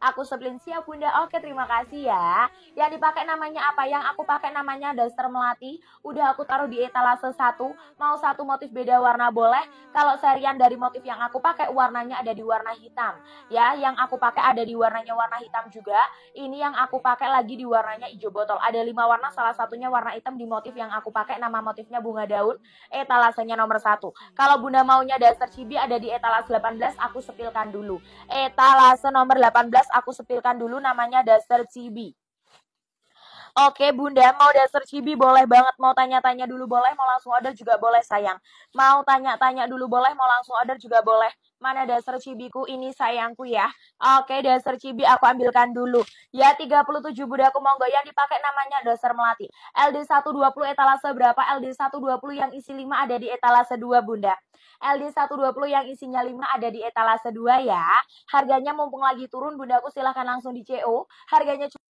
Aku sebelin siap bunda. Oke terima kasih ya. Yang dipakai namanya apa? Yang aku pakai namanya daster melati. Udah aku taruh di etalase satu. Mau satu motif beda warna boleh. Kalau serian dari motif yang aku pakai warnanya ada di warna hitam, ya. Yang aku pakai ada di warnanya warna hitam juga. Ini yang aku pakai lagi di warnanya hijau botol. Ada lima warna, salah satunya warna hitam di motif yang aku pakai. Nama motifnya bunga daun. Etalasenya nomor satu. Kalau bunda maunya daster cibi ada di etalase 18, aku sepilkan dulu. Etalase nomor 18 aku sepilkan dulu namanya daster cibi. Oke Bunda, mau dasar cibi boleh banget. Mau tanya-tanya dulu boleh, mau langsung order juga boleh sayang. Mau tanya-tanya dulu boleh, mau langsung order juga boleh. Mana dasar cibiku ini sayangku ya. Oke dasar cibi aku ambilkan dulu. Ya 37 aku monggo yang dipakai namanya dasar melati. LD120 etalase berapa? LD120 yang isi 5 ada di etalase 2 Bunda. LD120 yang isinya 5 ada di etalase 2 ya. Harganya mumpung lagi turun, bunda aku silahkan langsung di CO. Harganya cukup.